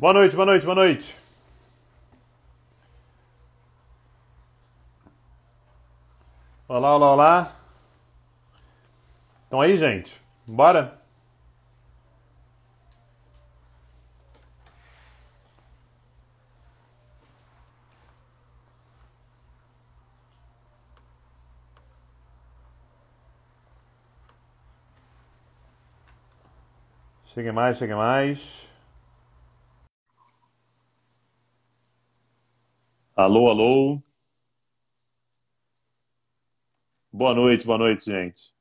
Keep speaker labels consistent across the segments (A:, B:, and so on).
A: Boa noite, boa noite, boa noite. Olá, olá, olá. Então aí, gente, bora? Chegue mais, chegue mais. Alô, alô. Boa noite, boa noite, gente.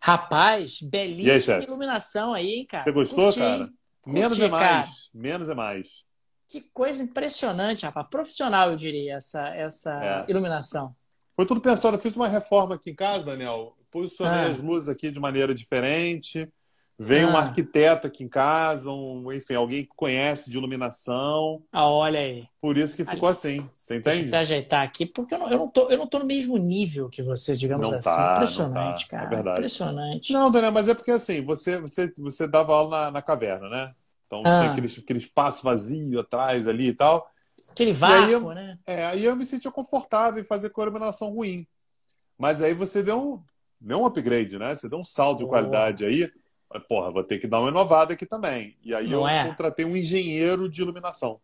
A: Rapaz, belíssima aí,
B: iluminação aí, hein, cara. Você gostou, Curti, cara? Menos é mais.
A: Menos é mais.
B: Que coisa impressionante, rapaz. Profissional, eu diria, essa, essa é. iluminação.
A: Foi tudo pensado. Eu fiz uma reforma aqui em casa, Daniel. Posicionei ah. as luzes aqui de maneira diferente. Vem ah. um arquiteto aqui em casa, um, enfim, alguém que conhece de iluminação. Ah, olha aí. Por isso que ficou Ali. Ah, assim, você entende? Deixa eu ajeitar aqui, porque eu não, eu, não tô, eu não tô no mesmo nível que você, digamos não assim. Tá, tá. impressionante, tá. cara. É verdade. Impressionante. Não, Daniel, mas é porque assim, você, você, você dava aula na, na caverna, né? Então ah. tinha aquele, aquele espaço vazio atrás ali e tal. Aquele vácuo, eu, né? É, aí eu me sentia confortável em fazer com a iluminação ruim. Mas aí você deu um, deu um upgrade, né? Você deu um salto oh. de qualidade aí porra, vou ter que dar uma inovada aqui também. E aí Não eu é? contratei um engenheiro de iluminação.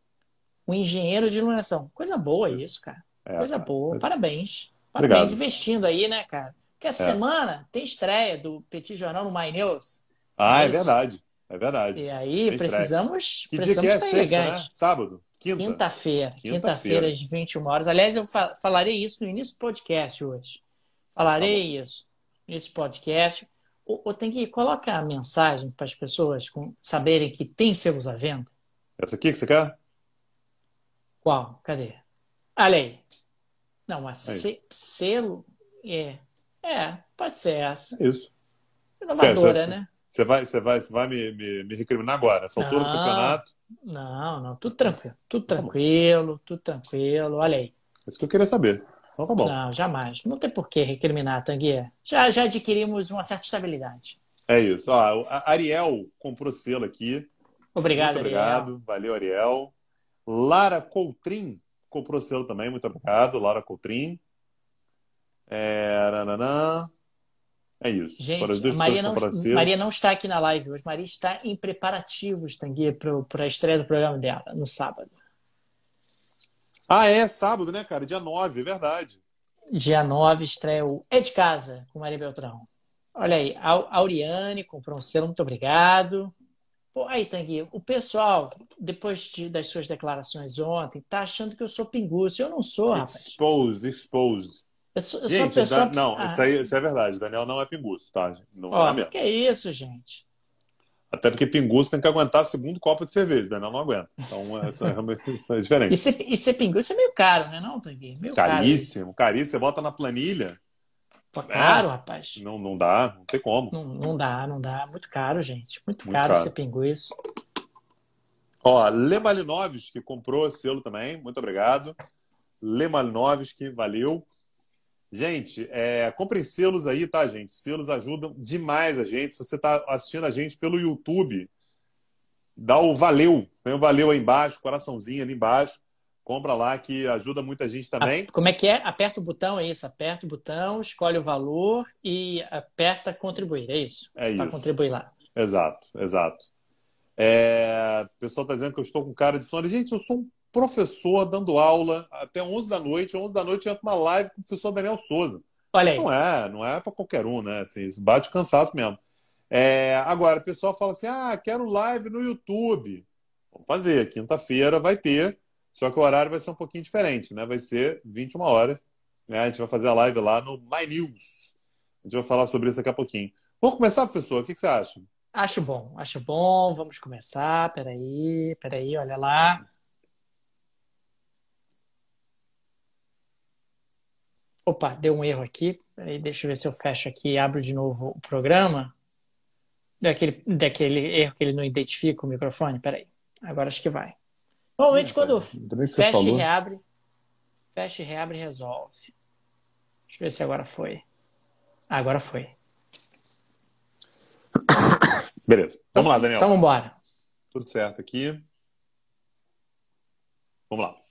B: Um engenheiro de iluminação. Coisa boa isso, isso cara. É, Coisa cara, boa. Mas... Parabéns. Parabéns Obrigado. investindo aí, né, cara? Porque essa é. semana tem estreia do Petit Jornal no My News.
A: Ah, é, é verdade. É verdade. E aí tem precisamos, precisamos dia é? estar Sexta, né? elegante. Né? Sábado? Quinta-feira. Quinta feira quinta feira às
B: 21 horas. Aliás, eu falarei isso no início do podcast hoje. Falarei tá isso nesse podcast. Ou, ou tem que colocar a mensagem para as pessoas com, saberem que tem selos à venda.
A: Essa aqui que você quer? Qual? Cadê?
B: Olha aí. Não, a é se, selo é. É, pode ser essa. É isso. Inovadora, é, né?
A: Você vai, você vai, você vai me, me, me recriminar agora. Saltou não, no campeonato.
B: Não, não, tudo tranquilo. Tudo tá tranquilo, tudo tranquilo. Olha aí. É isso que eu queria saber.
A: Então tá bom. Não, jamais. Não
B: tem por que recriminar, Tanguia. Já, já adquirimos uma certa estabilidade.
A: É isso. Ó, a Ariel comprou selo aqui. Obrigado, muito obrigado. Ariel. Valeu, Ariel. Lara Coutrin comprou selo também. Muito obrigado, Lara Coutrin. É, nananã. é isso. Gente, Maria não, Maria não
B: está aqui na live hoje. Maria está em preparativos, Tanguia, para a estreia do programa dela, no sábado.
A: Ah, é, sábado, né, cara? Dia 9, é verdade.
B: Dia 9 estreia o É de Casa, com Maria Beltrão. Olha aí, a Auriane comprou um selo, muito obrigado. Pô, aí, Tanguinho o pessoal, depois de, das suas declarações ontem, tá achando que eu sou pinguço. Eu não sou, rapaz.
A: Exposed, exposed. Eu sou, eu gente, sou pessoa... da... Não, ah. isso, aí, isso, é verdade. Daniel não é pinguço, tá? Não Ó, é mesmo. Que
B: é isso, gente?
A: Até porque pinguço tem que aguentar a segunda copa de cerveja, né? Não, não aguenta. Então, essa, é, é diferente. E ser,
B: e ser pinguço é meio caro, né? Não, Tanguy? Meio caríssimo,
A: caro. caríssimo. Você bota na planilha. Pô, caro, é, rapaz. Não, não dá, não tem como. Não,
B: não dá, não dá. Muito caro, gente. Muito, Muito caro, caro ser pinguço.
A: Ó, Lemalinovski comprou selo também. Muito obrigado. Lemalinovski, valeu. Gente, é, comprem selos aí, tá, gente? Selos ajudam demais a gente. Se você está assistindo a gente pelo YouTube, dá o valeu. Tem o valeu aí embaixo, coraçãozinho ali embaixo. Compra lá que ajuda muita gente também. Como é
B: que é? Aperta o botão, é isso. Aperta o botão, escolhe o valor e aperta contribuir, é
A: isso? É isso. Para contribuir lá. Exato, exato. É... O pessoal está dizendo que eu estou com cara de sono. Gente, eu sou um professor dando aula até 11 da noite. 11 da noite entra uma live com o professor Daniel Souza. Olha aí. Não é, não é para qualquer um, né? Assim, isso bate cansaço mesmo. É, agora, o pessoal fala assim: ah, quero live no YouTube. Vamos fazer. Quinta-feira vai ter, só que o horário vai ser um pouquinho diferente, né? Vai ser 21 horas. Né? A gente vai fazer a live lá no My News. A gente vai falar sobre isso daqui a pouquinho. Vamos começar, professor? O que, que você acha?
B: Acho bom, acho bom. Vamos começar. Peraí, peraí, olha lá. Opa, deu um erro aqui. deixa eu ver se eu fecho aqui e abro de novo o programa. Daquele, daquele erro que ele não identifica o microfone. Peraí, agora acho que vai. Normalmente quando fecha e reabre, fecha e reabre e resolve. Deixa eu ver se agora foi. agora foi.
A: Beleza. Vamos lá, então, Daniel. Então, vamos embora. Tudo certo aqui. Vamos lá.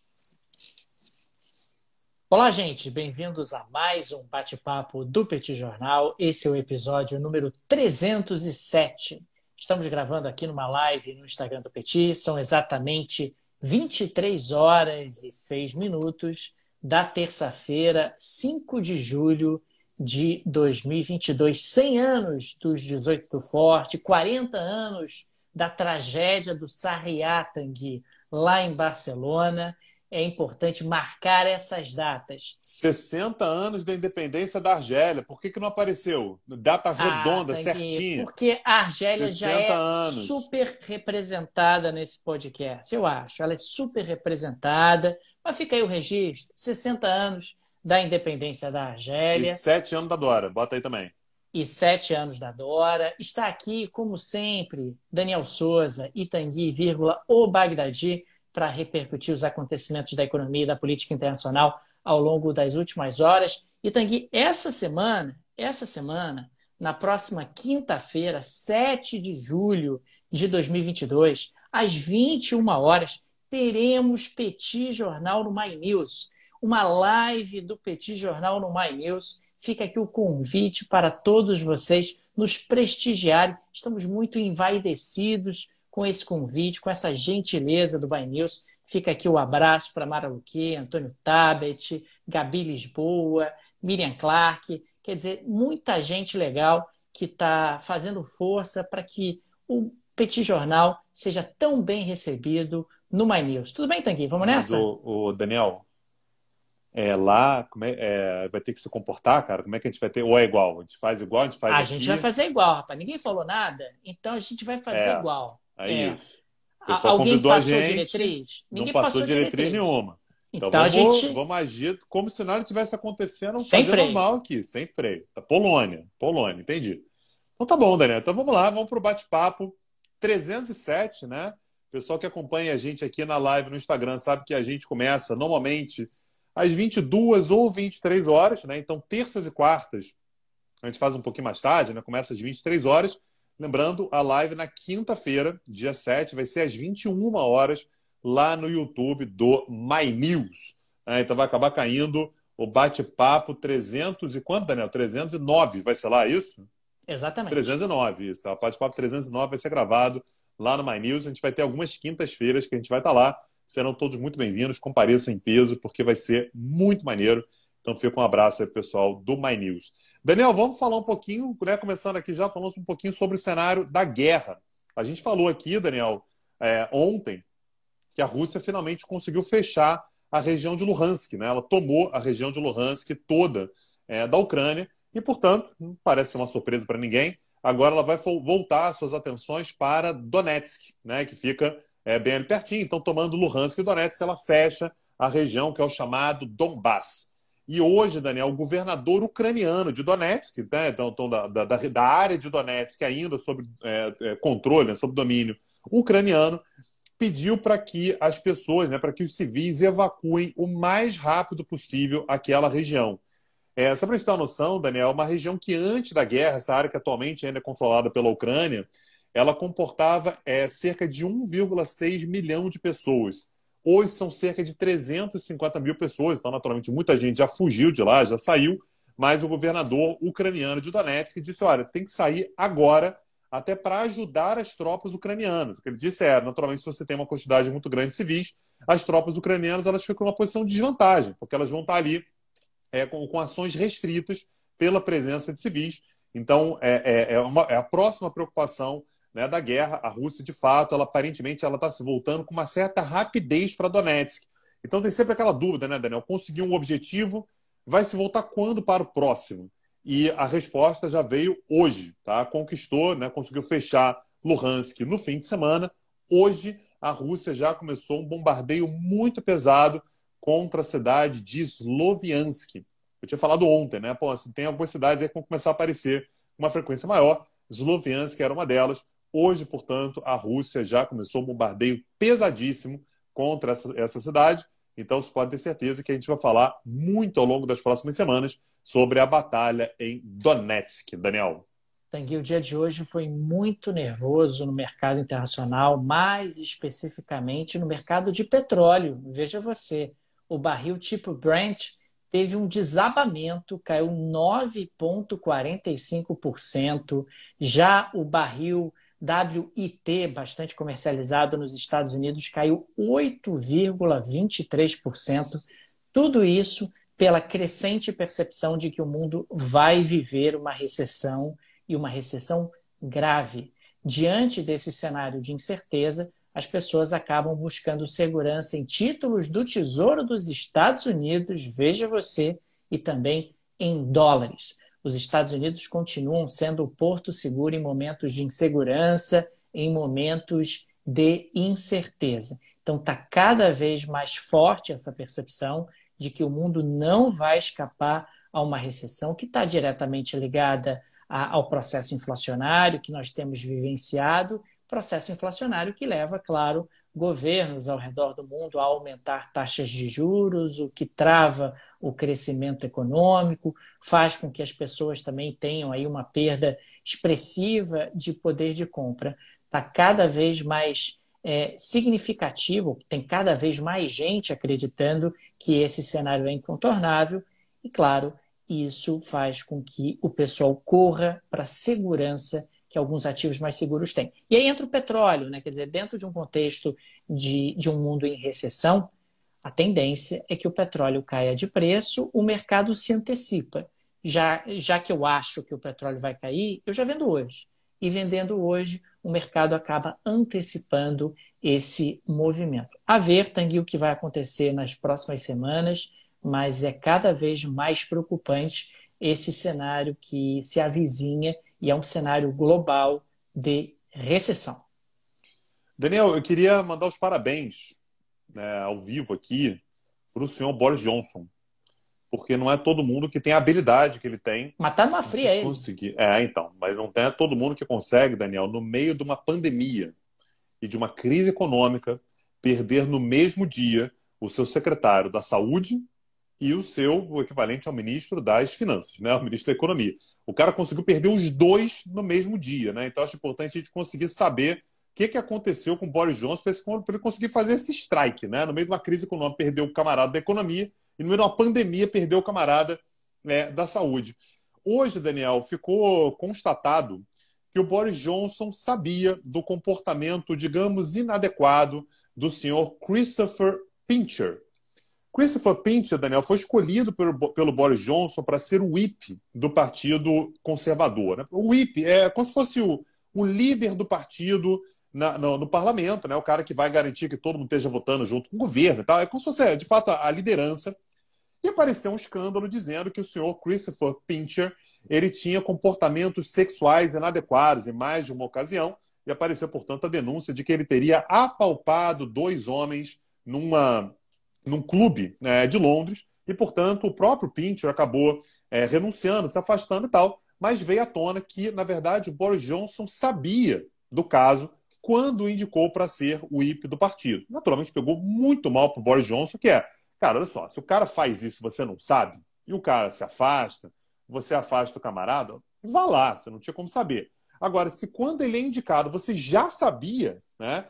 B: Olá, gente, bem-vindos a mais um bate-papo do Petit Jornal. Esse é o episódio número 307. Estamos gravando aqui numa live no Instagram do Petit, são exatamente 23 horas e 6 minutos da terça-feira, 5 de julho de 2022. 100 anos dos 18 do Forte, 40 anos da tragédia do Sarriatang lá em Barcelona é importante marcar essas datas.
A: 60 anos da independência da Argélia. Por que, que não apareceu? Data ah, redonda, ah, certinha.
B: Porque a Argélia já é anos. super representada nesse podcast, eu acho. Ela é super representada. Mas fica aí o registro: 60 anos da independência da Argélia. E
A: 7 anos da Dora, bota aí também.
B: E 7 anos da Dora. Está aqui, como sempre, Daniel Souza, Itangui, vírgula, o Bagdadi para repercutir os acontecimentos da economia e da política internacional ao longo das últimas horas. E Tanguy, essa semana, essa semana, na próxima quinta-feira, 7 de julho de 2022, às 21 horas, teremos Petit Jornal no My News, uma live do Petit Jornal no My News. Fica aqui o convite para todos vocês nos prestigiarem. Estamos muito envaidecidos com esse convite, com essa gentileza do By News. Fica aqui o abraço para Mara Luque, Antônio Tabet, Gabi Lisboa, Miriam Clark. Quer dizer, muita gente legal que está fazendo força para que o Petit Jornal seja tão bem recebido no My News. Tudo bem, Tanguy? Vamos nessa?
A: O, o, Daniel, é, lá como é, é, vai ter que se comportar, cara? Como é que a gente vai ter? Ou é igual? A gente faz igual, a gente faz A aqui. gente vai
B: fazer igual, rapaz. Ninguém falou nada, então a gente vai fazer é. igual. Aí é, é isso.
A: O Alguém convidou passou a gente. Diretriz? Ninguém não passou, passou diretriz, diretriz nenhuma. Então, então vamos, a gente... vamos agir como se nada estivesse acontecendo, sem freio. normal aqui, sem freio. Tá, Polônia, Polônia, entendi. Então tá bom, Daniel. Então vamos lá, vamos para o bate-papo 307, né? O pessoal que acompanha a gente aqui na live no Instagram sabe que a gente começa normalmente às 22 ou 23 horas, né? Então, terças e quartas, a gente faz um pouquinho mais tarde, né? Começa às 23 horas Lembrando, a live na quinta-feira, dia 7, vai ser às 21 horas, lá no YouTube do My News. É, então vai acabar caindo o bate-papo 300 e quanto, Daniel? 309, vai ser lá é isso? Exatamente. 309, isso. Tá? O bate-papo 309 vai ser gravado lá no My News. A gente vai ter algumas quintas-feiras que a gente vai estar tá lá. Serão todos muito bem-vindos, compareçam em peso, porque vai ser muito maneiro. Então fica um abraço aí, pessoal do My News. Daniel, vamos falar um pouquinho, né, começando aqui já, falamos um pouquinho sobre o cenário da guerra. A gente falou aqui, Daniel, é, ontem, que a Rússia finalmente conseguiu fechar a região de Luhansk, né? Ela tomou a região de Luhansk toda é, da Ucrânia e, portanto, não parece uma surpresa para ninguém. Agora ela vai voltar suas atenções para Donetsk, né? Que fica é, bem ali pertinho. Então, tomando Luhansk e Donetsk, ela fecha a região que é o chamado Donbass. E hoje, Daniel, o governador ucraniano de Donetsk, né, então, então, da, da, da, área de Donetsk ainda sob é, é, controle, né, sob domínio ucraniano, pediu para que as pessoas, né, para que os civis evacuem o mais rápido possível aquela região. É, só para gente ter uma noção, Daniel, é uma região que antes da guerra, essa área que atualmente ainda é controlada pela Ucrânia, ela comportava é, cerca de 1,6 milhão de pessoas. Hoje são cerca de 350 mil pessoas, então, naturalmente, muita gente já fugiu de lá, já saiu, mas o governador ucraniano de Donetsk disse: olha, tem que sair agora, até para ajudar as tropas ucranianas. O que ele disse é: naturalmente, se você tem uma quantidade muito grande de civis, as tropas ucranianas elas ficam uma posição de desvantagem, porque elas vão estar ali é, com, com ações restritas pela presença de civis. Então, é, é, é, uma, é, a próxima preocupação né, da guerra. A Rússia, de fato, ela aparentemente ela está se voltando com uma certa rapidez para Donetsk. Então tem sempre aquela dúvida, né, Daniel? Conseguiu um objetivo, vai se voltar quando para o próximo? E a resposta já veio hoje, tá? Conquistou, né? Conseguiu fechar Luhansk no fim de semana. Hoje a Rússia já começou um bombardeio muito pesado contra a cidade de Sloviansk. Eu tinha falado ontem, né? Pô, assim, tem algumas cidades aí que vão começar a aparecer com uma frequência maior. Sloviansk era uma delas. Hoje, portanto, a Rússia já começou um bombardeio pesadíssimo contra essa, essa cidade. Então, você pode ter certeza que a gente vai falar muito ao longo das próximas semanas sobre a batalha em Donetsk. Daniel.
B: Tanguy, o dia de hoje foi muito nervoso no mercado internacional, mais especificamente no mercado de petróleo. Veja você, o barril tipo Brent teve um desabamento, caiu 9,45%. Já o barril WIT, bastante comercializado nos Estados Unidos, caiu 8,23%. Tudo isso pela crescente percepção de que o mundo vai viver uma recessão e uma recessão grave. Diante desse cenário de incerteza, as pessoas acabam buscando segurança em títulos do Tesouro dos Estados Unidos, veja você, e também em dólares os Estados Unidos continuam sendo o porto seguro em momentos de insegurança, em momentos de incerteza. Então, está cada vez mais forte essa percepção de que o mundo não vai escapar a uma recessão que está diretamente ligada a, ao processo inflacionário que nós temos vivenciado, processo inflacionário que leva, claro, governos ao redor do mundo a aumentar taxas de juros, o que trava o crescimento econômico, faz com que as pessoas também tenham aí uma perda expressiva de poder de compra. Está cada vez mais é, significativo, tem cada vez mais gente acreditando que esse cenário é incontornável, e claro, isso faz com que o pessoal corra para a segurança que alguns ativos mais seguros têm. E aí entra o petróleo, né? quer dizer, dentro de um contexto de, de um mundo em recessão, a tendência é que o petróleo caia de preço, o mercado se antecipa. Já, já que eu acho que o petróleo vai cair, eu já vendo hoje. E vendendo hoje, o mercado acaba antecipando esse movimento. A ver, Tanguy, o que vai acontecer nas próximas semanas, mas é cada vez mais preocupante esse cenário que se avizinha e é um cenário
A: global de recessão. Daniel, eu queria mandar os parabéns né, ao vivo aqui para o senhor Boris Johnson. Porque não é todo mundo que tem a habilidade que ele tem.
B: Mas tá numa fria ele.
A: Conseguir. É, então. Mas não é todo mundo que consegue, Daniel, no meio de uma pandemia e de uma crise econômica, perder no mesmo dia o seu secretário da Saúde e o seu o equivalente ao ministro das Finanças, né? O ministro da Economia. O cara conseguiu perder os dois no mesmo dia, né? Então acho importante a gente conseguir saber que, que aconteceu com o Boris Johnson para ele conseguir fazer esse strike, né? No meio de uma crise econômica, perdeu o camarada da economia, e no meio de uma pandemia, perdeu o camarada né, da saúde. Hoje, Daniel, ficou constatado que o Boris Johnson sabia do comportamento, digamos, inadequado do senhor Christopher Pincher. Christopher Pincher, Daniel, foi escolhido pelo, pelo Boris Johnson para ser o whip do Partido Conservador. Né? O whip é como se fosse o, o líder do partido na, no, no, parlamento, né? o cara que vai garantir que todo mundo esteja votando junto com o governo e tal. É como se fosse, é, de fato, a liderança. E apareceu um escândalo dizendo que o senhor Christopher Pincher ele tinha comportamentos sexuais inadequados em mais de uma ocasião, e apareceu, portanto, a denúncia de que ele teria apalpado dois homens numa, num clube né, de Londres, e, portanto, o próprio Pincher acabou é, renunciando, se afastando e tal, mas veio à tona que, na verdade, o Boris Johnson sabia do caso quando indicou para ser o IP do partido. Naturalmente pegou muito mal para o Boris Johnson, que é, cara, olha só, se o cara faz isso você não sabe, e o cara se afasta, você afasta o camarada, vá lá, você não tinha como saber. Agora, se quando ele é indicado você já sabia, né,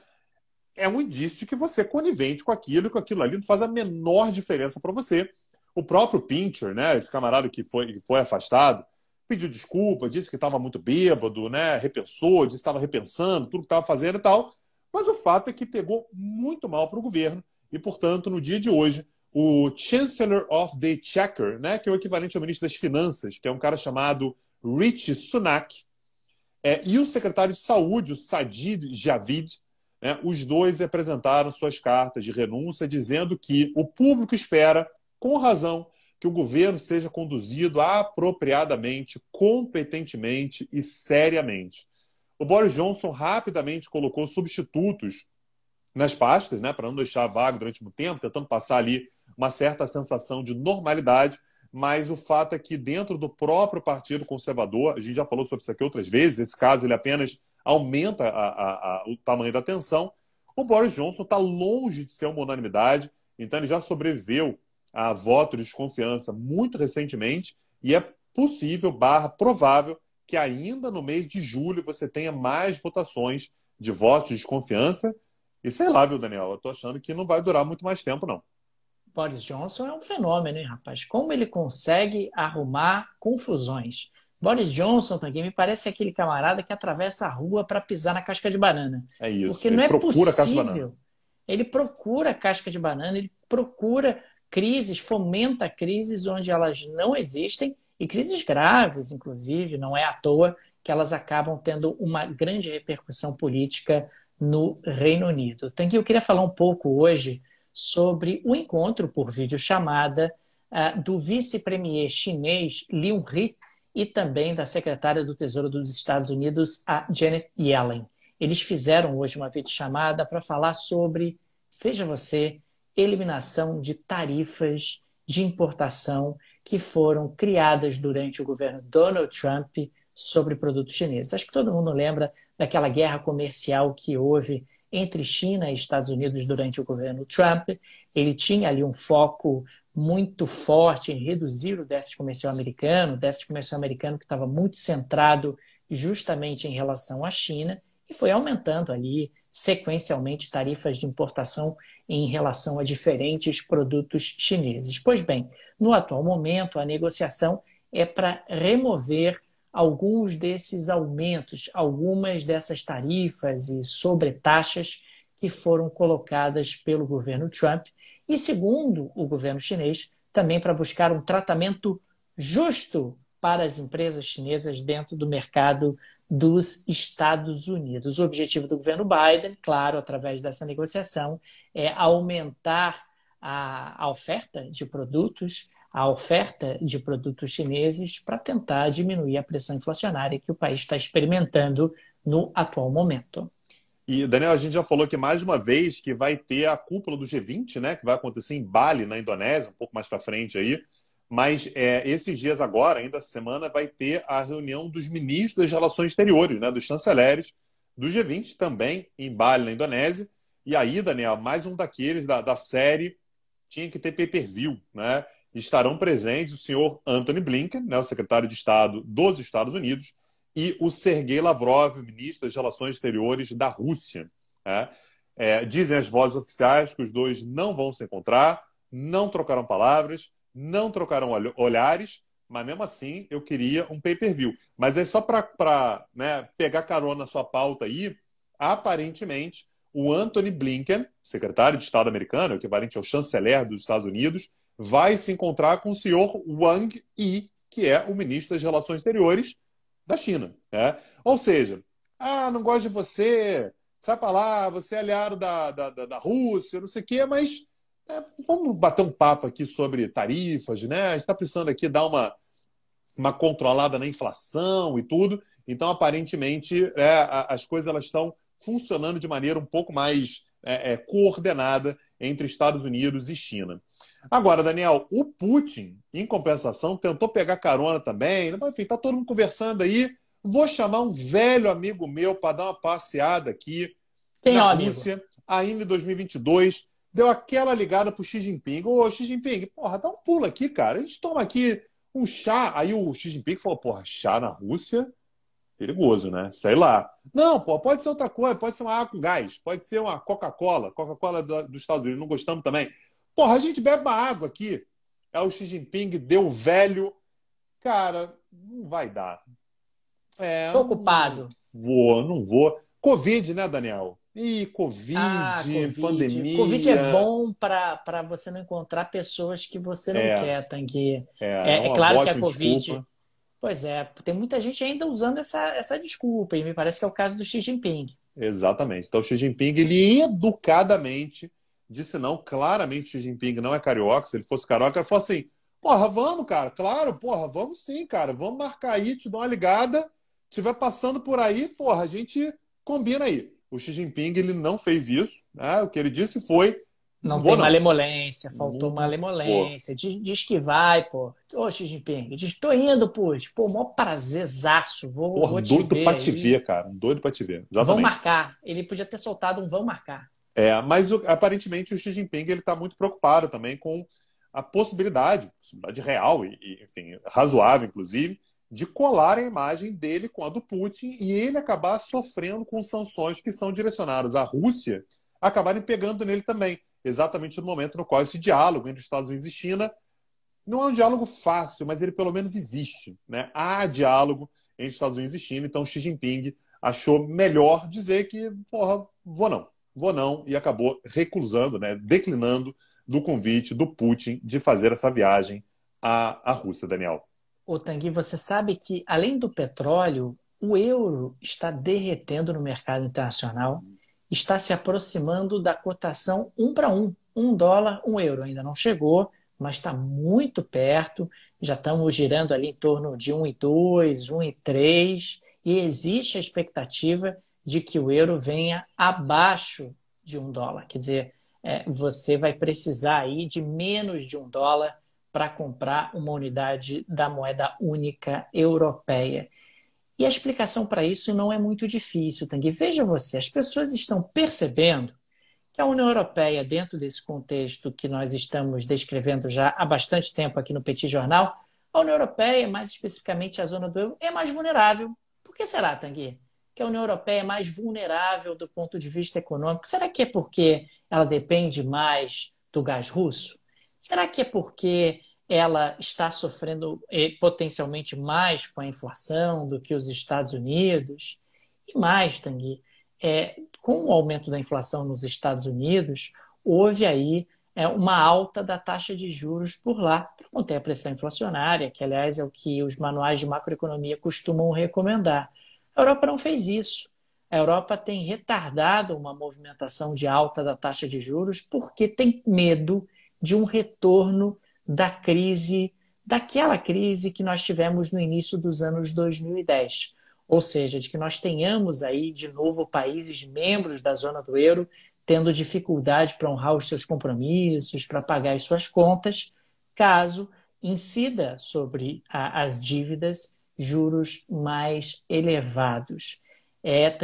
A: é um indício de que você é conivente com aquilo e com aquilo ali não faz a menor diferença para você. O próprio Pincher, né, esse camarada que foi, que foi afastado, pediu desculpa, disse que estava muito bêbado, né? repensou, disse que estava repensando tudo que estava fazendo e tal. Mas o fato é que pegou muito mal para o governo e, portanto, no dia de hoje, o Chancellor of the Checker, né, que é o equivalente ao ministro das Finanças, que é um cara chamado Rich Sunak, é, e o secretário de Saúde, o Sadid Javid, né, os dois apresentaram suas cartas de renúncia dizendo que o público espera, com razão, que o governo seja conduzido apropriadamente, competentemente e seriamente. O Boris Johnson rapidamente colocou substitutos nas pastas, né, para não deixar vago durante muito tempo, tentando passar ali uma certa sensação de normalidade, mas o fato é que dentro do próprio Partido Conservador, a gente já falou sobre isso aqui outras vezes, esse caso ele apenas aumenta a, a, a, o tamanho da tensão, o Boris Johnson está longe de ser uma unanimidade, então ele já sobreviveu a voto de desconfiança muito recentemente e é possível, barra provável, que ainda no mês de julho você tenha mais votações de votos de desconfiança. E sei lá, viu, Daniel? Eu tô achando que não vai durar muito mais tempo, não.
B: Boris Johnson é um fenômeno, hein, rapaz? Como ele consegue arrumar confusões. Boris Johnson, também me parece aquele camarada que atravessa a rua para pisar na casca de banana. É isso. Porque ele não é possível. Ele procura a casca de banana, ele procura crises, fomenta crises onde elas não existem e crises graves, inclusive, não é à toa que elas acabam tendo uma grande repercussão política no Reino Unido. Tanque, eu queria falar um pouco hoje sobre o encontro por videochamada ah, do vice-premier chinês Li Ri e também da secretária do Tesouro dos Estados Unidos, a Janet Yellen. Eles fizeram hoje uma videochamada para falar sobre, veja você, eliminação de tarifas de importação que foram criadas durante o governo Donald Trump sobre produtos chineses. Acho que todo mundo lembra daquela guerra comercial que houve entre China e Estados Unidos durante o governo Trump. Ele tinha ali um foco muito forte em reduzir o déficit comercial americano, o déficit comercial americano que estava muito centrado justamente em relação à China, e foi aumentando ali sequencialmente tarifas de importação em relação a diferentes produtos chineses. Pois bem, no atual momento, a negociação é para remover alguns desses aumentos, algumas dessas tarifas e sobretaxas que foram colocadas pelo governo Trump e, segundo o governo chinês, também para buscar um tratamento justo para as empresas chinesas dentro do mercado dos Estados Unidos. O objetivo do governo Biden, claro, através dessa negociação, é aumentar a, a oferta de produtos, a oferta de produtos chineses para tentar diminuir a pressão inflacionária que o país está experimentando no atual momento.
A: E, Daniel, a gente já falou que mais uma vez que vai ter a cúpula do G20, né? Que vai acontecer em Bali, na Indonésia, um pouco mais para frente aí. Mas é, esses dias agora, ainda essa semana, vai ter a reunião dos ministros das relações exteriores, né, dos chanceleres do G20 também, em Bali, na Indonésia. E aí, Daniel, mais um daqueles da, da série tinha que ter pay-per-view, né? Estarão presentes o senhor Anthony Blinken, né, o secretário de Estado dos Estados Unidos, e o Sergei Lavrov, ministro das Relações Exteriores da Rússia. Né? É, dizem as vozes oficiais que os dois não vão se encontrar, não trocaram palavras, não trocaram olhares, mas mesmo assim eu queria um pay-per-view. Mas é só para né, pegar carona na sua pauta aí, aparentemente o Anthony Blinken, secretário de Estado americano, equivalente ao chanceler dos Estados Unidos, vai se encontrar com o senhor Wang Yi, que é o ministro das Relações Exteriores da China. Né? Ou seja, ah, não gosto de você, sai para lá, você é aliado da, da, da, da Rússia, não sei o quê, mas é, vamos bater um papo aqui sobre tarifas, né? A gente está precisando aqui dar uma, uma controlada na inflação e tudo. Então, aparentemente, é, as coisas elas estão funcionando de maneira um pouco mais é, é, coordenada entre Estados Unidos e China. Agora, Daniel, o Putin, em compensação, tentou pegar carona também. Né? Enfim, está todo mundo conversando aí. Vou chamar um velho amigo meu para dar uma passeada aqui Tem é na Rússia, ainda em 2022 deu aquela ligada pro Xi Jinping. Ô, Xi Jinping, porra, dá um pulo aqui, cara. A gente toma aqui um chá. Aí o Xi Jinping falou, porra, chá na Rússia? Perigoso, né? Sei lá. Não, pô, pode ser outra coisa, pode ser uma água com gás, pode ser uma Coca-Cola, Coca-Cola dos do Estados Unidos, não gostamos também. Porra, a gente bebe uma água aqui. É o Xi Jinping, deu velho. Cara, não vai dar. É, Tô ocupado. Não vou, não vou. Covid, né, Daniel? E COVID, ah, COVID, pandemia. Covid é bom
B: para você não encontrar pessoas que você não é, quer,
A: Tanguy. É, é, é, é claro que a Covid. Desculpa.
B: Pois é, tem muita gente ainda usando essa, essa desculpa, e me
A: parece que é o caso do Xi Jinping. Exatamente. Então, o Xi Jinping, ele educadamente disse não, claramente Xi Jinping não é carioca, se ele fosse carioca, ele falou assim, porra, vamos, cara, claro, porra, vamos sim, cara, vamos marcar aí, te dar uma ligada, tiver passando por aí, porra, a gente combina aí. O Xi Jinping ele não fez isso. Né? O que ele disse foi não Boa tem não.
B: malemolência, faltou uhum.
A: malemolência. Diz, diz, que vai, pô. Ô, Xi
B: Jinping, diz, tô indo, pô. Pô, mó prazerzaço. Vou, Porra, vou te doido ver pra te
A: ver, cara. Doido pra te ver. Exatamente. Vão
B: marcar. Ele podia ter soltado um vão marcar.
A: É, mas aparentemente o Xi Jinping ele tá muito preocupado também com a possibilidade, possibilidade real e, e enfim, razoável, inclusive, de colar a imagem dele com a do Putin e ele acabar sofrendo com sanções que são direcionadas à Rússia acabarem pegando nele também, exatamente no momento no qual esse diálogo entre Estados Unidos e China não é um diálogo fácil, mas ele pelo menos existe. Né? Há diálogo entre Estados Unidos e China, então Xi Jinping achou melhor dizer que, porra, vou não, vou não, e acabou recusando, né, declinando do convite do Putin de fazer essa viagem à, à Rússia, Daniel.
B: Ô você sabe que além do petróleo, o euro está derretendo no mercado internacional, está se aproximando da cotação um para um, um dólar, um euro. Ainda não chegou, mas está muito perto. Já estamos girando ali em torno de 1,2, 1,3, e existe a expectativa de que o euro venha abaixo de um dólar. Quer dizer, é, você vai precisar aí de menos de um dólar para comprar uma unidade da moeda única europeia. E a explicação para isso não é muito difícil, Tanguy. Veja você, as pessoas estão percebendo que a União Europeia, dentro desse contexto que nós estamos descrevendo já há bastante tempo aqui no Petit Jornal, a União Europeia, mais especificamente a zona do euro, é mais vulnerável. Por que será, Tanguy? que a União Europeia é mais vulnerável do ponto de vista econômico? Será que é porque ela depende mais do gás russo? Será que é porque ela está sofrendo eh, potencialmente mais com a inflação do que os Estados Unidos? E mais, Tanguy, é, com o aumento da inflação nos Estados Unidos, houve aí é, uma alta da taxa de juros por lá, para conter a pressão inflacionária, que, aliás, é o que os manuais de macroeconomia costumam recomendar. A Europa não fez isso. A Europa tem retardado uma movimentação de alta da taxa de juros porque tem medo de um retorno da crise, daquela crise que nós tivemos no início dos anos 2010. Ou seja, de que nós tenhamos aí de novo países membros da zona do euro tendo dificuldade para honrar os seus compromissos, para pagar as suas contas, caso incida sobre a, as dívidas juros mais elevados é,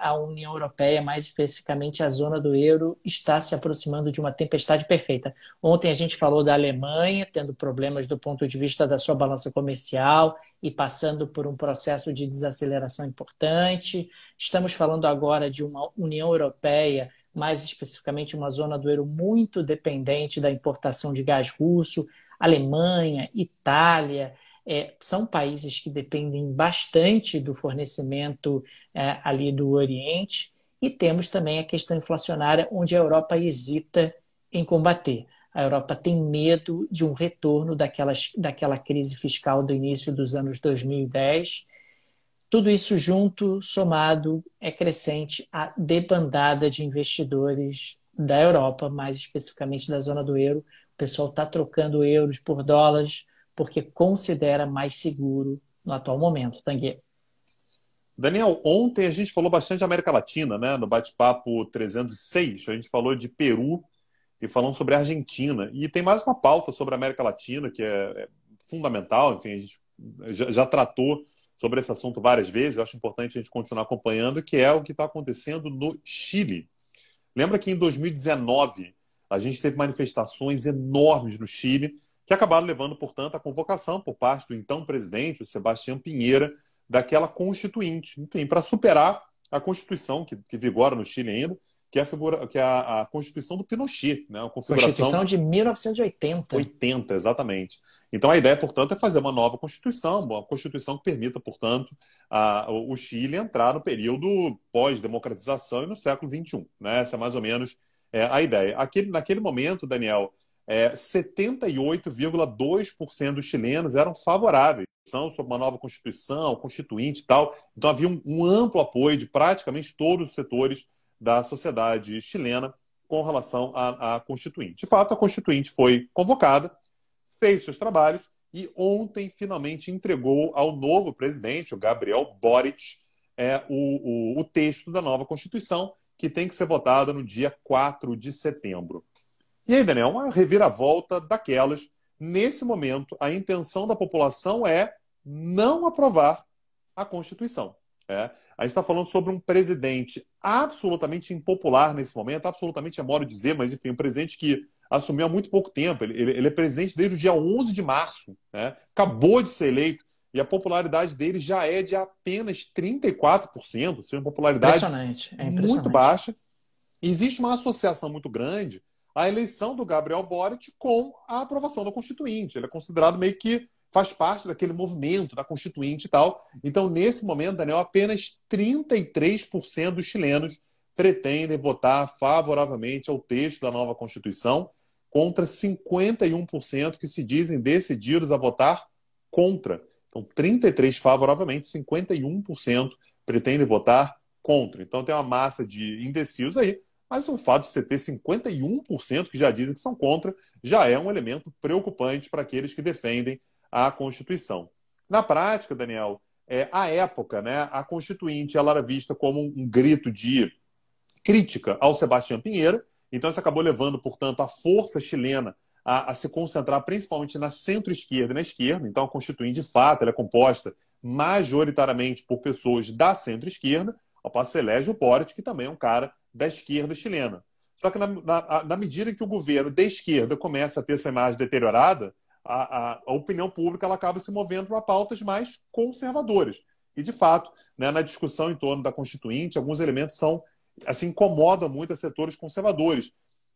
B: a União Europeia, mais especificamente a zona do euro, está se aproximando de uma tempestade perfeita. Ontem a gente falou da Alemanha tendo problemas do ponto de vista da sua balança comercial e passando por um processo de desaceleração importante. Estamos falando agora de uma União Europeia, mais especificamente uma zona do euro muito dependente da importação de gás russo. Alemanha, Itália, é, são países que dependem bastante do fornecimento é, ali do Oriente, e temos também a questão inflacionária, onde a Europa hesita em combater. A Europa tem medo de um retorno daquelas, daquela crise fiscal do início dos anos 2010. Tudo isso junto, somado, é crescente a debandada de investidores da Europa, mais especificamente da zona do euro. O pessoal está trocando euros por dólares, porque considera mais seguro no atual momento. Tanguê.
A: Daniel, ontem a gente falou bastante de América Latina, né? No bate-papo 306, a gente falou de Peru e falamos sobre a Argentina. E tem mais uma pauta sobre a América Latina que é, é, fundamental, enfim, a gente já, já tratou sobre esse assunto várias vezes, eu acho importante a gente continuar acompanhando, que é o que está acontecendo no Chile. Lembra que em 2019 a gente teve manifestações enormes no Chile, que acabaram levando, portanto, à convocação por parte do então presidente, o Sebastião Pinheira, daquela constituinte, enfim, para superar a Constituição que, que, vigora no Chile ainda, que é a, figura, que é a, a Constituição do Pinochet, né? A configuração... Constituição de 1980. 80, exatamente. Então a ideia, portanto, é fazer uma nova Constituição, uma Constituição que permita, portanto, a, o Chile entrar no período pós-democratização e no século XXI. Né? Essa é mais ou menos é, a ideia. Aquele, naquele momento, Daniel, é, 78,2% dos chilenos eram favoráveis são sobre uma nova constituição, constituinte e tal. Então havia um, um, amplo apoio de praticamente todos os setores da sociedade chilena com relação à, à constituinte. De fato, a constituinte foi convocada, fez seus trabalhos e ontem finalmente entregou ao novo presidente, o Gabriel Boric, é, o, o, o texto da nova constituição que tem que ser votada no dia 4 de setembro. E aí, Daniel, uma reviravolta daquelas. Nesse momento, a intenção da população é não aprovar a Constituição. É. A gente está falando sobre um presidente absolutamente impopular nesse momento, absolutamente é moro dizer, mas enfim, um presidente que assumiu há muito pouco tempo. Ele, ele, ele é presidente desde o dia 11 de março, né? acabou de ser eleito, e a popularidade dele já é de apenas 34%, ou seja, uma popularidade é
B: impressionante. muito
A: baixa. Existe uma associação muito grande a eleição do Gabriel Boric com a aprovação da Constituinte. Ele é considerado meio que faz parte daquele movimento da Constituinte e tal. Então, nesse momento, Daniel, apenas 33% dos chilenos pretendem votar favoravelmente ao texto da nova Constituição, contra 51% que se dizem decididos a votar contra. Então, 33% favoravelmente, 51% pretendem votar contra. Então, tem uma massa de indecisos aí mas o fato de você ter 51% que já dizem que são contra já é um elemento preocupante para aqueles que defendem a Constituição. Na prática, Daniel, é, à época, né, a Constituinte ela era vista como um grito de crítica ao Sebastião Pinheiro, então isso acabou levando, portanto, a força chilena a, a se concentrar principalmente na centro-esquerda e na esquerda. Então, a Constituinte, de fato, é composta majoritariamente por pessoas da centro-esquerda, ao passo elege o Porte, que também é um cara da esquerda chilena. Só que na, na, na medida em que o governo de esquerda começa a ter essa imagem deteriorada, a, a, a opinião pública ela acaba se movendo para pautas mais conservadoras. E, de fato, né, na discussão em torno da Constituinte, alguns elementos são assim incomodam muito a setores conservadores.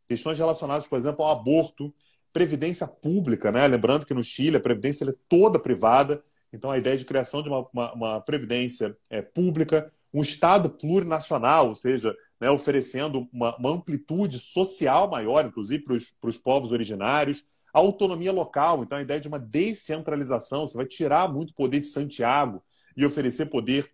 A: Questões relacionadas, por exemplo, ao aborto, previdência pública, né? lembrando que no Chile a previdência é toda privada, então a ideia de criação de uma, uma, uma previdência é, pública, um Estado plurinacional, ou seja, né, oferecendo uma, uma, amplitude social maior, inclusive para os povos originários, a autonomia local, então a ideia de uma descentralização, você vai tirar muito poder de Santiago e oferecer poder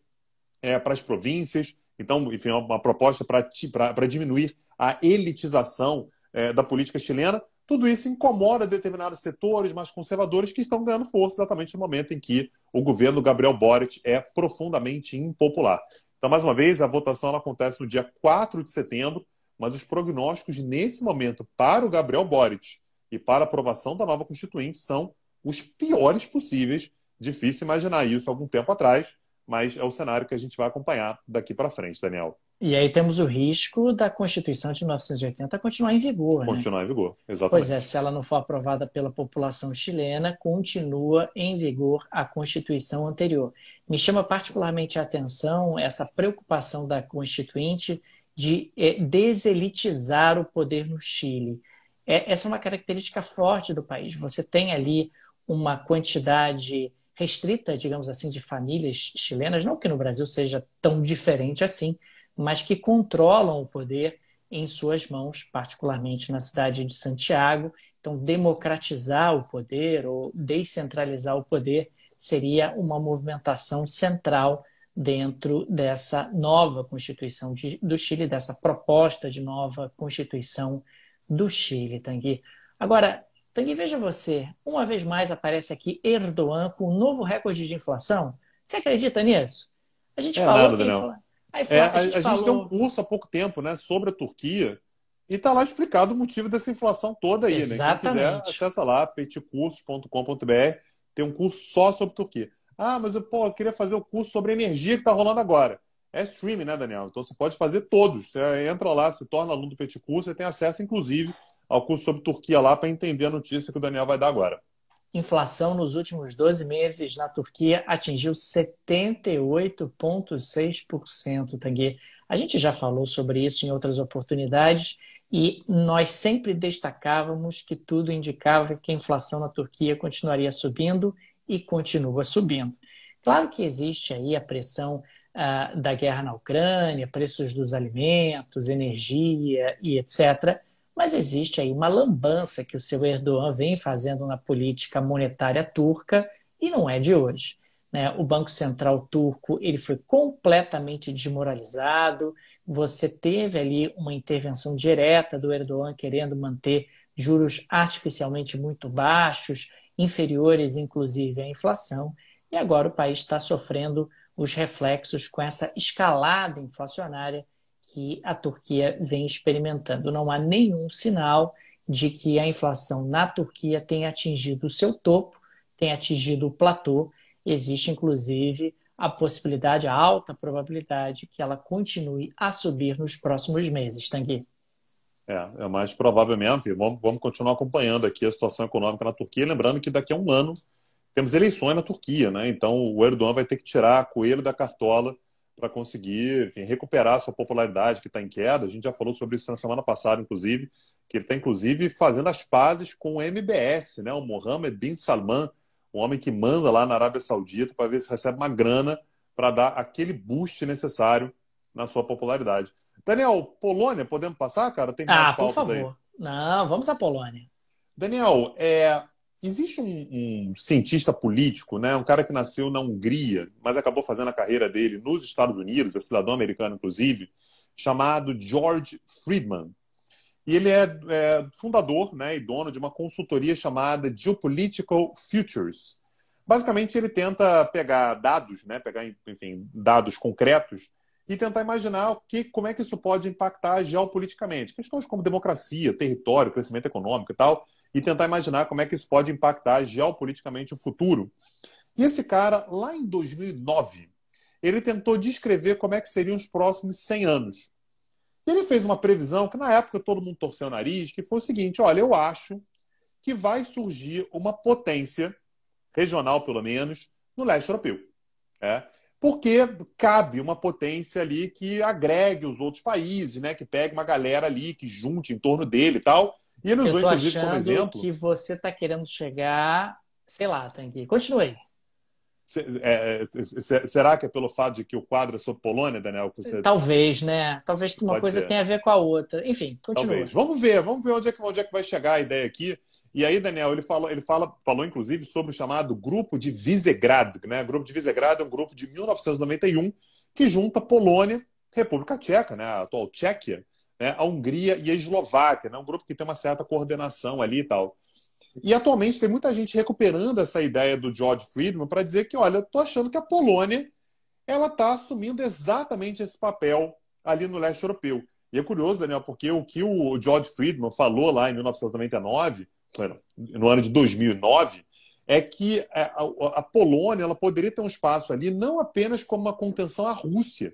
A: é, para as províncias, então, enfim, é uma proposta para diminuir a elitização é, da política chilena. Tudo isso incomoda determinados setores mais conservadores que estão ganhando força exatamente no momento em que o governo Gabriel Boric é profundamente impopular. Então, mais uma vez, a votação ela acontece no dia 4 de setembro, mas os prognósticos nesse momento para o Gabriel Boric e para a aprovação da nova Constituinte são os piores possíveis. Difícil imaginar isso algum tempo atrás, mas é o cenário que a gente vai acompanhar daqui para frente, Daniel.
B: E aí temos o risco da Constituição de 1980 continuar em vigor. Né? Continuar
A: né? em vigor, exatamente. Pois é,
B: se ela não for aprovada pela população chilena, continua em vigor a Constituição anterior. Me chama particularmente a atenção essa preocupação da Constituinte de eh, deselitizar o poder no Chile. É, essa é uma característica forte do país. Você tem ali uma quantidade restrita, digamos assim, de famílias chilenas, não que no Brasil seja tão diferente assim mas que controlam o poder em suas mãos, particularmente na cidade de Santiago. Então, democratizar o poder ou descentralizar o poder seria uma movimentação central dentro dessa nova Constituição do Chile, dessa proposta de nova Constituição do Chile, Tanguy. Agora, Tanguy, veja você, uma vez mais aparece aqui Erdogan
A: com um novo recorde de inflação. Você acredita nisso? A gente é falou nada, que infla...
B: Aí é, foi, é, a, gente, a falou... gente deu um
A: curso há pouco tempo, né, sobre a Turquia. E está lá explicado o motivo dessa inflação toda aí, Exatamente. né? Quem quiser, acessa lá, peticursos.com.br. Tem um curso só sobre Turquia. Ah, mas eu, pô, eu queria fazer o um curso sobre energia que está rolando agora. É streaming, né, Daniel? Então você pode fazer todos. Você entra lá, se torna aluno do Petit Curso, você tem acesso, inclusive, ao curso sobre Turquia lá para entender a notícia que o Daniel vai dar agora.
B: Inflação nos últimos 12 meses na Turquia atingiu 78,6%, Tanguy. A gente já falou sobre isso em outras oportunidades e nós sempre destacávamos que tudo indicava que a inflação na Turquia continuaria subindo e continua subindo. Claro que existe aí a pressão ah, da guerra na Ucrânia, preços dos alimentos, energia e etc mas existe aí uma lambança que o seu Erdogan vem fazendo na política monetária turca e não é de hoje. Né? O Banco Central turco ele foi completamente desmoralizado. Você teve ali uma intervenção direta do Erdogan querendo manter juros artificialmente muito baixos, inferiores inclusive à inflação. E agora o país está sofrendo os reflexos com essa escalada inflacionária que a Turquia vem experimentando. Não há nenhum sinal de que a inflação na Turquia tenha atingido o seu topo, tenha atingido o platô. Existe, inclusive, a possibilidade, a alta probabilidade, que ela continue a subir nos próximos meses, Tanguy.
A: É, é mais provavelmente. Vamos, vamos continuar acompanhando aqui a situação econômica na Turquia. Lembrando que daqui a um ano temos eleições na Turquia, né? Então o Erdogan vai ter que tirar a coelho da cartola para conseguir enfim, recuperar sua popularidade que está em queda. A gente já falou sobre isso na semana passada, inclusive, que ele está, inclusive, fazendo as pazes com o MBS, né? o Mohammed bin Salman, um homem que manda lá na Arábia Saudita para ver se recebe uma grana para dar aquele boost necessário na sua popularidade. Daniel, Polônia, podemos passar, cara? Tem mais ah, por favor. Aí. Não, vamos à Polônia. Daniel, é, Existe um, um, cientista político, né, um cara que nasceu na Hungria, mas acabou fazendo a carreira dele nos Estados Unidos, é cidadão americano, inclusive, chamado George Friedman. E ele é, é fundador né, e dono de uma consultoria chamada Geopolitical Futures. Basicamente, ele tenta pegar dados, né, pegar enfim, dados concretos e tentar imaginar o que, como é que isso pode impactar geopoliticamente. Questões como democracia, território, crescimento econômico e tal e tentar imaginar como é que isso pode impactar geopoliticamente o futuro. E esse cara, lá em 2009, ele tentou descrever como é que seriam os próximos 100 anos. E ele fez uma previsão que na época todo mundo torceu o nariz, que foi o seguinte, olha, eu acho que vai surgir uma potência regional, pelo menos, no leste europeu. É? Porque cabe uma potência ali que agregue os outros países, né? que pegue uma galera ali, que junte em torno dele e tal. E ele usou, eu tô inclusive, achando como exemplo. que
B: você está querendo chegar. Sei lá, Tanguy. Continue.
A: É, é será que é pelo fato de que o quadro é sobre Polônia, Daniel? Você... Talvez,
B: né? Talvez uma Pode coisa ser. tenha a ver com a outra. Enfim, continua. Vamos
A: ver, vamos ver onde é, que, onde é que vai chegar a ideia aqui. E aí, Daniel, ele, fala, ele fala, falou inclusive sobre o chamado Grupo de Visegrad. Né? O Grupo de Visegrad é um grupo de 1991 que junta Polônia, República Tcheca, né? a atual Tchequia, né, a Hungria e a Eslováquia, né, um grupo que tem uma certa coordenação ali e tal. E atualmente tem muita gente recuperando essa ideia do George Friedman para dizer que, olha, eu estou achando que a Polônia ela está assumindo exatamente esse papel ali no leste europeu. E é curioso, Daniel, porque o que o George Friedman falou lá em 1999, no ano de 2009, é que é, a, Polônia ela poderia ter um espaço ali não apenas como uma contenção à Rússia,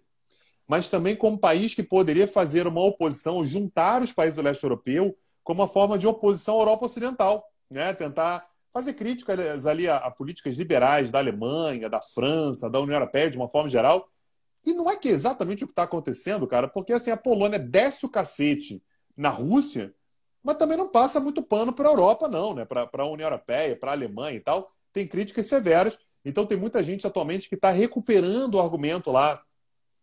A: mas também como país que poderia fazer uma oposição, juntar os países do leste europeu como uma forma de oposição à Europa Ocidental, né? tentar fazer críticas ali a, a políticas liberais da Alemanha, da França, da União Europeia, de uma forma geral. E não é que é exatamente o que está acontecendo, cara, porque assim, a Polônia desce o cacete na Rússia, mas também não passa muito pano para a Europa, não, né? para a União Europeia, para a Alemanha e tal. Tem críticas severas. Então tem muita gente atualmente que está recuperando o argumento lá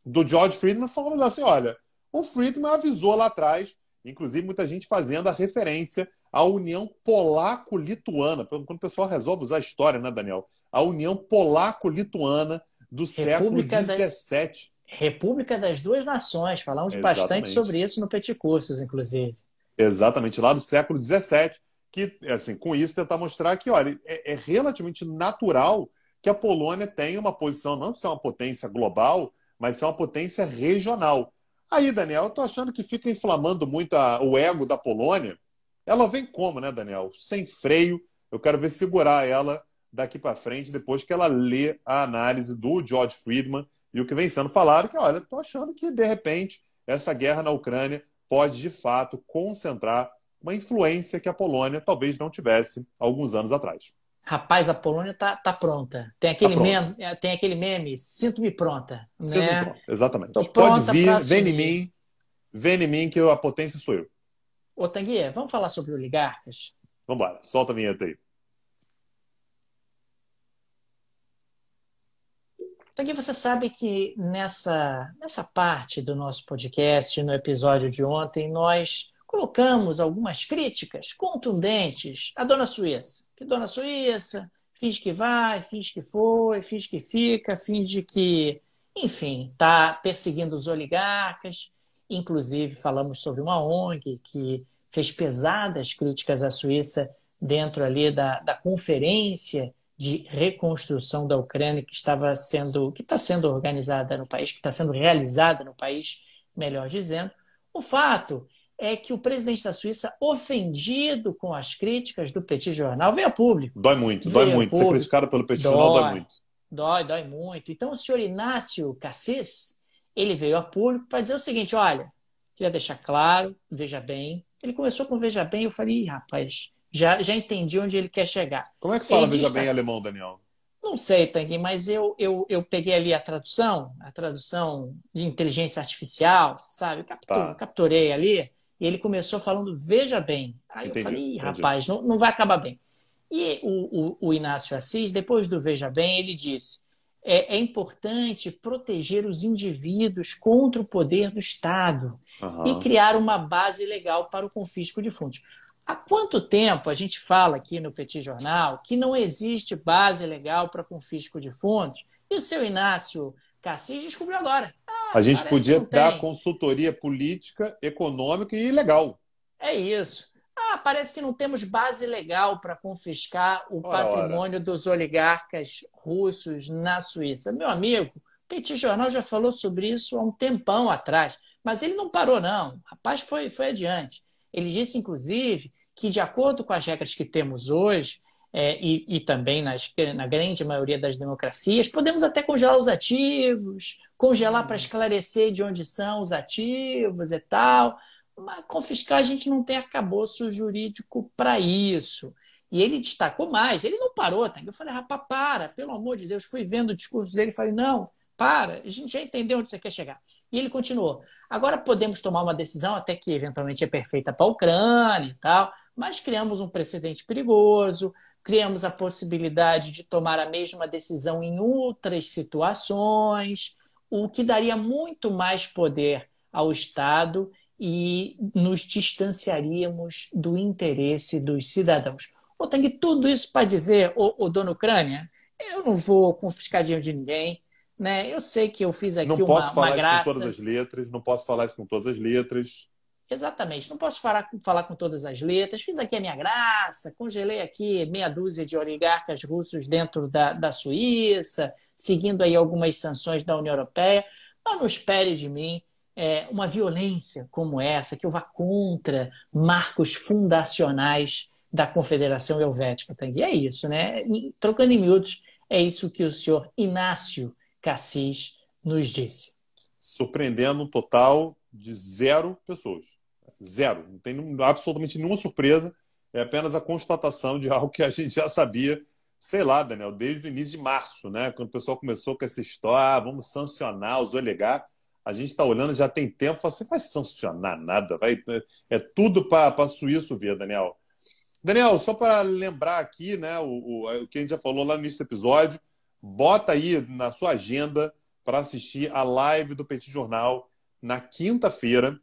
A: do George Friedman falando assim: olha, o Friedman avisou lá atrás, inclusive muita gente fazendo a referência à União Polaco-Lituana. Quando o pessoal resolve usar a história, né, Daniel? A União Polaco-Lituana do República século XVII. Da... República das
B: Duas Nações. Falamos Exatamente. bastante sobre
A: isso no Peticursos, inclusive. Exatamente, lá do século XVII. Que, assim, com isso, tentar mostrar que, olha, é, é relativamente natural que a Polônia tenha uma posição, não de ser uma potência global, mas é uma potência regional. Aí, Daniel, eu tô achando que fica inflamando muito a, o ego da Polônia. Ela vem como, né, Daniel? Sem freio. Eu quero ver segurar ela daqui para frente, depois que ela lê a análise do George Friedman e o que vem sendo falado, que, olha, tô achando que, de repente, essa guerra na Ucrânia pode, de fato, concentrar uma influência que a Polônia talvez não tivesse alguns anos atrás
B: rapaz, a Polônia tá, tá pronta.
A: Tem aquele, tá pronta. Meme,
B: é, tem aquele meme, sinto-me pronta. Sinto né? Pronta.
A: Exatamente. Tô Pode vir, vem em mim, vem em mim que a potência sou eu.
B: Ô, Tanguia, vamos falar sobre
A: oligarcas? Vamos lá, solta a vinheta aí.
B: Tanguia, você sabe que nessa, nessa parte do nosso podcast, no episódio de ontem, nós colocamos algumas críticas contundentes à Dona Suíça. Que Dona Suíça finge que vai, finge que foi, finge que fica, finge que, enfim, está perseguindo os oligarcas. Inclusive, falamos sobre uma ONG que fez pesadas críticas à Suíça dentro ali da, da conferência de reconstrução da Ucrânia que estava sendo que está sendo organizada no país, que está sendo realizada no país, melhor dizendo. O fato é que o presidente da Suíça, ofendido com as críticas do Petit Jornal, veio a público.
A: Dói muito, dói muito. Público. Ser criticado pelo Petit dói, Jornal dói muito.
B: Dói, dói muito. Então, o senhor Inácio Cassis, ele veio a público para dizer o seguinte: olha, queria deixar claro, veja bem. Ele começou com veja bem, eu falei, rapaz, já, já entendi onde ele quer chegar. Como é que fala ele veja bem em
A: alemão, Daniel?
B: Não sei, Tanguy, mas eu, eu, eu peguei ali a tradução, a tradução de inteligência artificial, sabe? Captur, tá. Capturei ali. E ele começou falando, veja bem. Aí entendi, eu falei, rapaz, não, não vai acabar bem. E o, o, o, Inácio Assis, depois do Veja Bem, ele disse: é, é importante proteger os indivíduos contra o poder do Estado uhum. e criar uma base legal para o confisco de fundos. Há quanto tempo a gente fala aqui no Petit Jornal que não existe base legal para confisco de fundos? E o seu Inácio Cassis descobriu agora
A: a gente Parece podia dar consultoria política, econômica e legal.
B: É isso. Ah, parece que não temos base legal para confiscar o ora, patrimônio ora. dos oligarcas russos na Suíça. Meu amigo, Petit Jornal já falou sobre isso há um tempão atrás, mas ele não parou, não. A paz foi, foi adiante. Ele disse, inclusive, que de acordo com as regras que temos hoje, é, e, e, também nas, na grande maioria das democracias. Podemos até congelar os ativos, congelar para esclarecer de onde são os ativos e tal, mas confiscar a gente não tem arcabouço jurídico para isso. E ele destacou mais, ele não parou, tá? Eu falei, rapaz, para, pelo amor de Deus, fui vendo o discurso dele e falei, não, para, a gente já entendeu onde você quer chegar. E ele continuou. Agora podemos tomar uma decisão, até que eventualmente é perfeita para a Ucrânia e tal, mas criamos um precedente perigoso, criamos a possibilidade de tomar a mesma decisão em outras situações, o que daria muito mais poder ao Estado e nos distanciaríamos do interesse dos cidadãos. Tang, tudo isso para dizer, o, dono Ucrânia, eu não vou confiscar dinheiro de ninguém, né? Eu sei que eu fiz aqui não uma, posso falar Isso com todas as
A: letras, não posso falar isso com todas as letras.
B: Exatamente. Não posso falar, falar com todas as letras. Fiz aqui a minha graça, congelei aqui meia dúzia de oligarcas russos dentro da, da Suíça, seguindo aí algumas sanções da União Europeia. Mas não espere de mim é, uma violência como essa, que eu vá contra marcos fundacionais da Confederação Helvética. Tá? E é isso, né? trocando em miúdos, é isso que o senhor Inácio
A: Cassis nos disse. Surpreendendo um total de zero pessoas. Zero. Não tem absolutamente nenhuma surpresa. É apenas a constatação de algo que a gente já sabia, sei lá, Daniel, desde o início de março, né? Quando o pessoal começou com essa história, ah, vamos sancionar os oligarcas. A gente está olhando já tem tempo, você assim, vai sancionar nada, vai, é, é tudo para suíço ver, Daniel. Daniel, só para lembrar aqui, né, o, o, o que a gente já falou lá no início do episódio, bota aí na sua agenda para assistir a live do Petit Jornal na quinta-feira,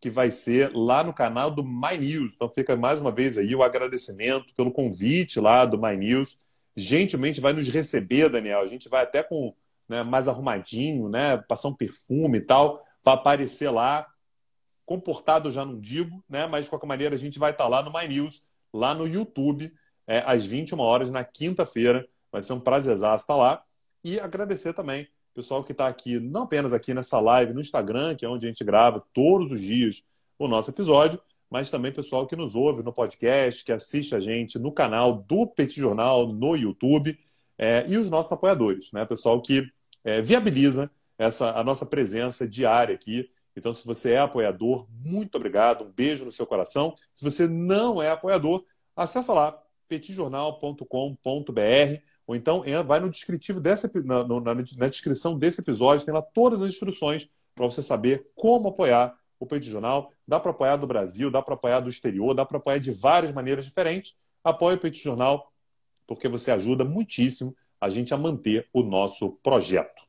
A: que vai ser lá no canal do My News. Então fica mais uma vez aí o agradecimento pelo convite lá do My News. Gentilmente vai nos receber, Daniel. A gente vai até com né, mais arrumadinho, né, passar um perfume e tal, para aparecer lá. Comportado já não digo, né, mas de qualquer maneira a gente vai estar tá lá no My News, lá no YouTube, é, às 21 horas na quinta-feira. Vai ser um prazer estar tá lá. E agradecer também pessoal que está aqui, não apenas aqui nessa live, no Instagram, que é onde a gente grava todos os dias o nosso episódio, mas também pessoal que nos ouve no podcast, que assiste a gente no canal do Petit Jornal no YouTube é, e os nossos apoiadores, né? Pessoal que é, viabiliza essa a nossa presença diária aqui. Então, se você é apoiador, muito obrigado, um beijo no seu coração. Se você não é apoiador, acessa lá petitjornal.com.br ou então vai no descritivo dessa, na, na, na descrição desse episódio, tem lá todas as instruções para você saber como apoiar o Peito Jornal. Dá para apoiar do Brasil, dá para apoiar do exterior, dá para apoiar de várias maneiras diferentes. Apoie o Peito Jornal, porque você ajuda muitíssimo a gente a manter o nosso projeto.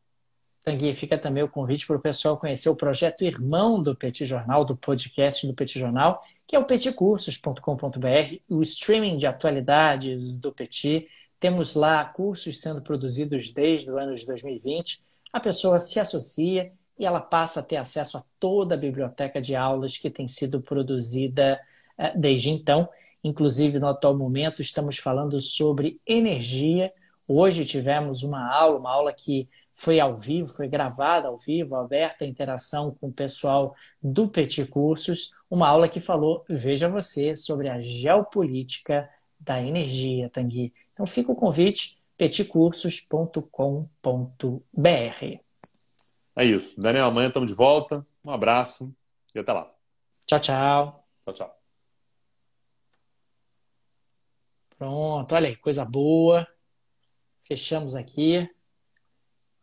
B: Tanguy, fica também o convite para o pessoal conhecer o projeto irmão do Petit Jornal, do podcast do Petit Jornal, que é o peticursos.com.br, o streaming de atualidades do Petit, temos lá cursos sendo produzidos desde o ano de 2020. A pessoa se associa e ela passa a ter acesso a toda a biblioteca de aulas que tem sido produzida eh, desde então. Inclusive, no atual momento, estamos falando sobre energia. Hoje tivemos uma aula, uma aula que foi ao vivo, foi gravada ao vivo, aberta a interação com o pessoal do Petit Cursos, uma aula que falou, veja você, sobre a geopolítica da energia, Tanguy. Então fica o convite, peticursos.com.br
A: É isso. Daniel, amanhã estamos de volta. Um abraço e até lá.
B: Tchau, tchau. Tchau, tchau. Pronto, olha aí, coisa boa. Fechamos
A: aqui.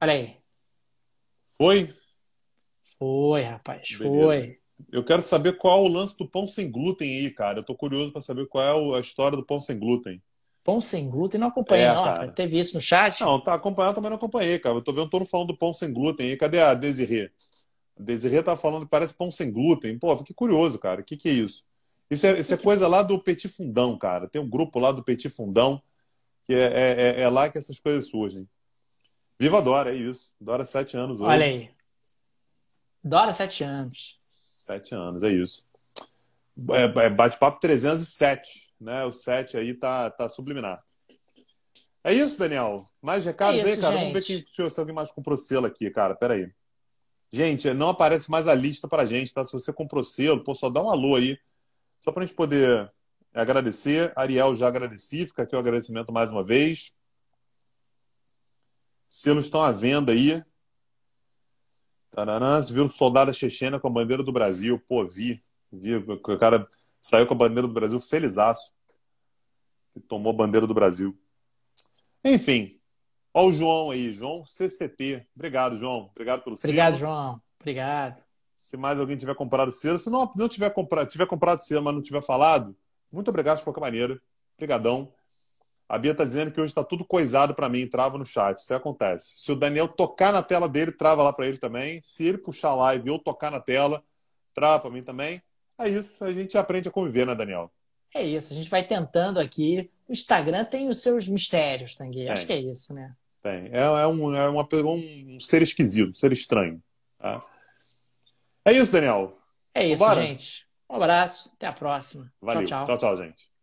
A: Olha aí. Foi? Foi, rapaz, Beleza. foi. Eu quero saber qual é o lance do pão sem glúten aí, cara. Eu tô curioso para saber qual é a história do pão sem glúten. Pão sem glúten, não acompanhei, é, não. Cara. Teve isso no chat? Não, tá acompanhando, também não acompanhei, cara. Eu tô vendo todo mundo falando do pão sem glúten aí. Cadê a Desirê? A Desirê tá falando, parece pão sem glúten. Pô, fiquei curioso, cara. O que, que é isso? Isso é, isso é coisa lá do Petit Fundão, cara. Tem um grupo lá do Petit Fundão, que é, é, é, é lá que essas coisas surgem. Viva Dora, é isso. Dora, sete anos hoje. Olha aí. Dora, sete anos. Sete anos, é isso. É, é Bate-papo 307 né? O 7 aí tá, tá subliminar. É isso, Daniel. Mais recados é isso, aí, cara? Gente. Vamos ver quem, se alguém mais comprou selo aqui, cara. Pera aí, Gente, não aparece mais a lista pra gente, tá? Se você comprou selo, pô, só dá um alô aí. Só pra gente poder agradecer. Ariel já agradeci, fica aqui o agradecimento mais uma vez. Selos estão à venda aí. Taranã, se viu um soldado chechena com a bandeira do Brasil. Pô, vi. Vi. O cara saiu com a bandeira do Brasil felizaço que tomou a bandeira do Brasil. Enfim, olha o João aí, João CCT. Obrigado, João. Obrigado pelo selo. Obrigado, João. Obrigado. Se mais alguém tiver comprado selo, se não, não tiver, comprado tiver comprado selo, mas não tiver falado, muito obrigado de qualquer maneira. Obrigadão. A Bia está dizendo que hoje está tudo coisado para mim, trava no chat. Isso acontece. Se o Daniel tocar na tela dele, trava lá para ele também. Se ele puxar a live ou tocar na tela, trava para mim também. É isso. A gente aprende a conviver, né, Daniel?
B: É isso, a gente vai tentando aqui. O Instagram tem os seus mistérios, Tanguy. Acho que é isso, né?
A: Tem. É, é, um, é uma, um ser esquisito, um ser estranho. Tá? É isso, Daniel.
B: É isso, Vambora? gente. Um abraço, até a próxima. Valeu. tchau, tchau,
A: tchau, tchau gente.